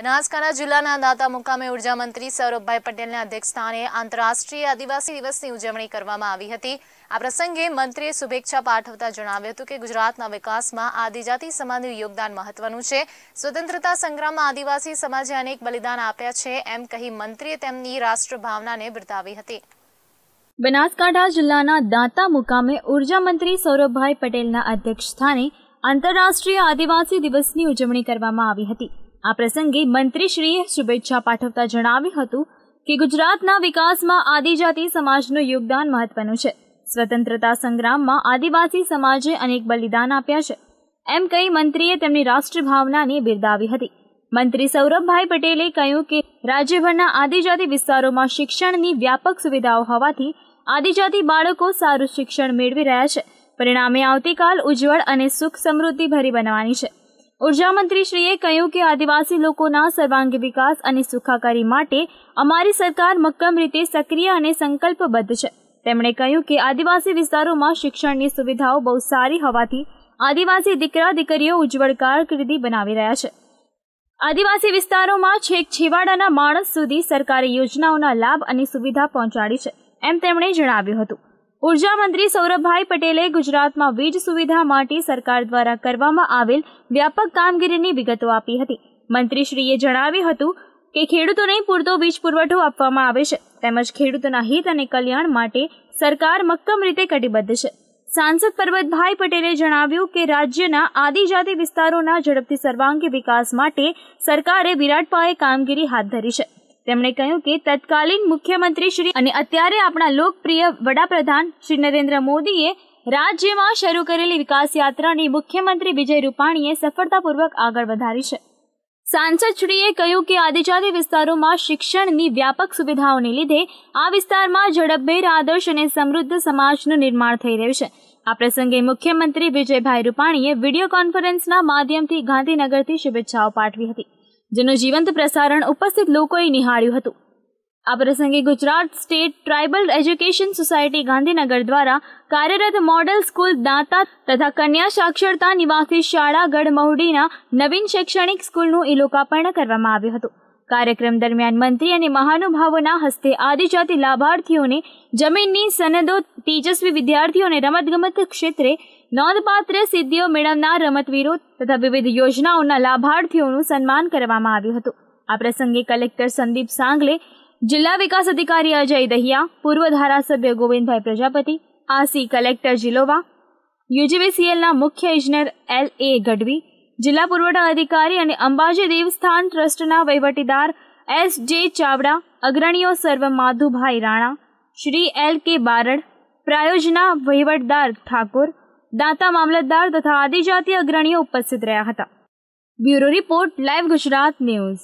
બનાસકાંઠા જિલ્લાના દાતા મુકામે ઉર્જા મંત્રી સૌરભભાઈ પટેલના અધ્યક્ષસ્થાને આંતરરાષ્ટ્રીય આદિવાસી દિવસની ઉજવણી કરવામાં આવી હતી આ પ્રસંગે મંત્રીએ શુભેચ્છા પાઠવતા જણાવ્યું હતું કે ગુજરાતના વિકાસમાં આદિજાતિ સમાજનું યોગદાન મહત્વનું છે સ્વતંત્રતા સંગ્રામમાં આદિવાસી સમાજે અનેક બલિદાન આપ્યા છે એમ કહી મંત્રીએ તેમની રાષ્ટ્રભાવનાને બિરદાવી હતી બનાસકાંઠા જિલ્લાના દાંતા મુકામે ઉર્જા મંત્રી સૌરભભાઈ પટેલના અધ્યક્ષસ્થાને આંતરરાષ્ટ્રીય આદિવાસી દિવસની ઉજવણી કરવામાં આવી હતી આ પ્રસંગે મંત્રીશ્રીએ શુભેચ્છા પાઠવતા જણાવ્યું હતું કે ગુજરાતના વિકાસમાં આદિજાતિ સમાજનું યોગદાન મહત્વનું છે સ્વતંત્રતા સંગ્રામમાં આદિવાસી સમાજે અનેક બલિદાન આપ્યા છે એમ કહી મંત્રીએ તેમની રાષ્ટ્રભાવનાને બિરદાવી હતી મંત્રી સૌરભભાઈ પટેલે કહ્યું કે રાજ્યભરના આદિજાતિ વિસ્તારોમાં શિક્ષણની વ્યાપક સુવિધાઓ હોવાથી આદિજાતિ બાળકો સારું શિક્ષણ મેળવી રહ્યા છે પરિણામે આવતીકાલ ઉજ્જવળ અને સુખ સમૃદ્ધિ ભરી બનવાની છે ઉર્જા મંત્રીશ્રીએ કહ્યું કે આદિવાસી લોકોના સર્વાંગી વિકાસ અને સુખાકારી માટે અમારી સરકાર મક્કમ રીતે સક્રિય અને સંકલ્પબદ્ધ છે તેમણે કહ્યું કે આદિવાસી વિસ્તારોમાં શિક્ષણની સુવિધાઓ બહુ સારી હોવાથી આદિવાસી દીકરા દીકરીઓ ઉજ્જવળ કારકિર્દી બનાવી રહ્યા છે આદિવાસી વિસ્તારોમાં છેક છેવાડાના માણસ સુધી સરકારે યોજનાઓના લાભ અને સુવિધા પહોંચાડી છે એમ તેમણે જણાવ્યું હતું ઉર્જા મંત્રી સૌરભભાઈ પટેલે ગુજરાતમાં વીજ સુવિધા માટે સરકાર દ્વારા કરવામાં આવેલ વ્યાપક કામગીરીની વિગતો આપી હતી મંત્રીશ્રીએ જણાવ્યું હતું કે ખેડૂતોને પૂરતો વીજ પુરવઠો આપવામાં આવે છે તેમજ ખેડૂતોના હિત અને કલ્યાણ માટે સરકાર મક્કમ રીતે કટિબદ્ધ છે સાંસદ પરબતભાઈ પટેલે જણાવ્યું કે રાજ્યના આદિજાતિ વિસ્તારોના ઝડપથી સર્વાંગી વિકાસ માટે સરકારે વિરાટ પાયે કામગીરી હાથ ધરી છે તેમણે કહ્યું કે તત્કાલીન મુખ્યમંત્રી શ્રી અને અત્યારે આપણા લોકપ્રિય વડાપ્રધાન શ્રી નરેન્દ્ર મોદીએ રાજ્યમાં શરૂ કરેલી વિકાસ યાત્રાની મુખ્યમંત્રી વિજય રૂપાણીએ સફળતાપૂર્વક આગળ વધારી છે સાંસદ શ્રીએ કહ્યું કે આદિજાતિ વિસ્તારોમાં શિક્ષણની વ્યાપક સુવિધાઓને લીધે આ વિસ્તારમાં ઝડપભેર આદર્શ અને સમૃદ્ધ સમાજનું નિર્માણ થઈ રહ્યું છે આ પ્રસંગે મુખ્યમંત્રી વિજયભાઈ રૂપાણીએ વિડીયો કોન્ફરન્સના માધ્યમથી ગાંધીનગરથી શુભેચ્છાઓ પાઠવી હતી જેનું જીવંત પ્રસારણ ઉપસ્થિત લોકોએ નિહાળ્યું હતું આ પ્રસંગે Gujarat state tribal education society Gandhinagar દ્વારા કાર્યરત મોડલ સ્કૂલ દાંતા તથા કન્યા સાક્ષરતા નિવાસી શાળા ગઢ મહુડીના નવીન શૈક્ષણિક સ્કૂલનું ઈ લોકાર્પણ કરવામાં આવ્યું હતું કાર્યક્રમ દરમિયાન મંત્રી અને મહાનુભાવોના હસ્તે આદિજાતિ લાભાર્થીઓને જમીનની સનદો તેજસ્વી વિદ્યાર્થીઓને રમતગમત ક્ષેત્રે નોંધપાત્ર સિદ્ધિઓ મેળવનાર રમતવીરો તથા વિવિધ યોજનાઓના લાભાર્થીઓનું સન્માન કરવામાં આવ્યું હતું આ પ્રસંગે કલેક્ટર સંદીપ સાંગલે જિલ્લા વિકાસ અધિકારી અજય દહિયા પૂર્વ ધારાસભ્ય ગોવિંદભાઈ પ્રજાપતિ આસી કલેક્ટર જિલોવા યુજીવીસીએલના મુખ્ય ઇજનેર એલ એ ગઢવી જિલ્લા પુરવઠા અધિકારી અને અંબાજી દેવસ્થાન ટ્રસ્ટના વહીવટીદાર એસ જે ચાવડા અગ્રણીઓ સર્વ માધુભાઈ રાણા શ્રી એલ કે બારડ પ્રાયોજના વહીવટદાર ઠાકોર દાંતા મામલતદાર તથા આદિજાતિ અગ્રણીઓ ઉપસ્થિત રહ્યા હતા bureau report live Gujarat news